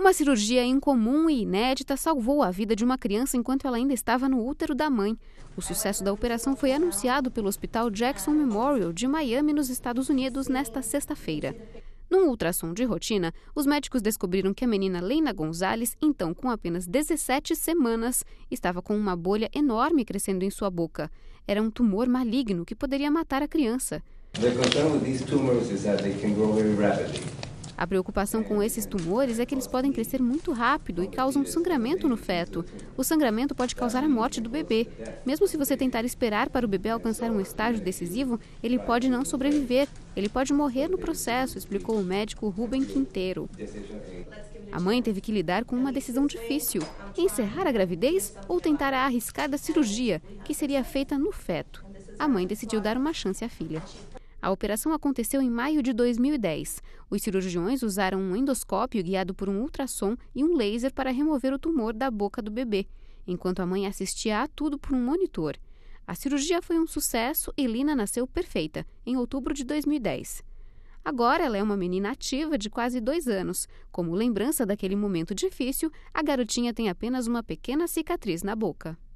Uma cirurgia incomum e inédita salvou a vida de uma criança enquanto ela ainda estava no útero da mãe. O sucesso da operação foi anunciado pelo Hospital Jackson Memorial de Miami, nos Estados Unidos, nesta sexta-feira. Num ultrassom de rotina, os médicos descobriram que a menina Leina Gonzalez, então com apenas 17 semanas, estava com uma bolha enorme crescendo em sua boca. Era um tumor maligno que poderia matar a criança. The concern with these tumors is that they can grow very rapidly. A preocupação com esses tumores é que eles podem crescer muito rápido e causam sangramento no feto. O sangramento pode causar a morte do bebê. Mesmo se você tentar esperar para o bebê alcançar um estágio decisivo, ele pode não sobreviver. Ele pode morrer no processo, explicou o médico Ruben Quinteiro. A mãe teve que lidar com uma decisão difícil: encerrar a gravidez ou tentar a arriscada cirurgia, que seria feita no feto. A mãe decidiu dar uma chance à filha. A operação aconteceu em maio de 2010. Os cirurgiões usaram um endoscópio guiado por um ultrassom e um laser para remover o tumor da boca do bebê, enquanto a mãe assistia a tudo por um monitor. A cirurgia foi um sucesso e Lina nasceu perfeita, em outubro de 2010. Agora ela é uma menina ativa de quase dois anos. Como lembrança daquele momento difícil, a garotinha tem apenas uma pequena cicatriz na boca.